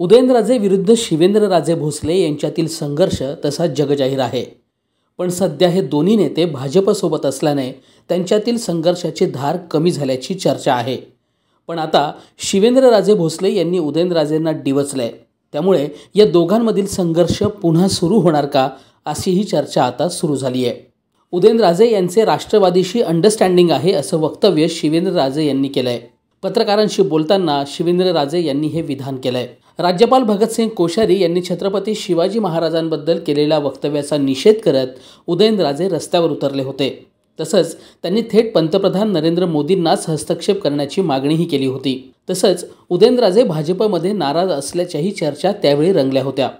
उदयनराजे विरुद्ध शिवेंद्रराजे भोसले यांच्यातील संघर्ष तसा जगजाहीर आहे पण सध्या हे दोन्ही नेते भाजपसोबत असल्याने त्यांच्यातील संघर्षाची धार कमी झाल्याची चर्चा आहे पण आता शिवेंद्रराजे भोसले यांनी उदयनराजेंना डिवचले त्यामुळे या दोघांमधील संघर्ष पुन्हा सुरू होणार का अशी ही चर्चा आता सुरू झाली आहे उदयनराजे यांचे राष्ट्रवादीशी अंडरस्टँडिंग आहे असं वक्तव्य शिवेंद्रराजे यांनी केलं आहे पत्रकारांशी बोलताना शिवेंद्र राजे यांनी हे विधान केलंय राज्यपाल भगतसिंग कोश्यारी यांनी छत्रपती शिवाजी महाराजांबद्दल केलेल्या वक्तव्याचा निषेध करत उदयनराजे रस्त्यावर उतरले होते तसंच त्यांनी थेट पंतप्रधान नरेंद्र मोदींनाच हस्तक्षेप करण्याची मागणीही केली होती तसंच उदयनराजे भाजपमध्ये नाराज असल्याच्याही चर्चा त्यावेळी रंगल्या होत्या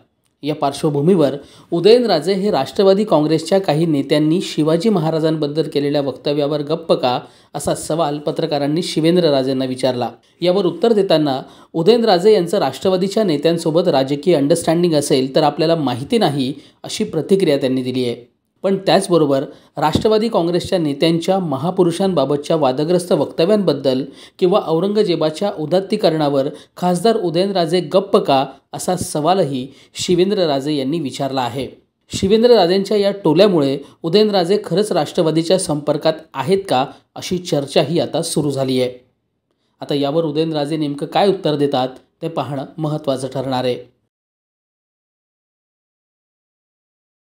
या पार्श्वभूमीवर उदयनराजे हे राष्ट्रवादी काँग्रेसच्या काही नेत्यांनी शिवाजी महाराजांबद्दल केलेल्या वक्तव्यावर गप्प का असा सवाल पत्रकारांनी शिवेंद्रराजेंना विचारला यावर उत्तर देताना उदयनराजे यांचं राष्ट्रवादीच्या नेत्यांसोबत राजकीय अंडरस्टँडिंग असेल तर आपल्याला माहिती नाही अशी प्रतिक्रिया त्यांनी दिली आहे पण त्याचबरोबर राष्ट्रवादी काँग्रेसच्या नेत्यांच्या महापुरुषांबाबतच्या वादग्रस्त वक्तव्यांबद्दल किंवा औरंगजेबाच्या उदात्तीकरणावर खासदार उदयनराजे गप्प का असा सवालही शिवेंद्रराजे यांनी विचारला आहे शिवेंद्रराजेंच्या या टोल्यामुळे उदयनराजे खरंच राष्ट्रवादीच्या संपर्कात आहेत का अशी चर्चाही आता सुरू झाली आहे आता यावर उदयनराजे नेमकं काय उत्तर देतात ते पाहणं महत्त्वाचं ठरणार आहे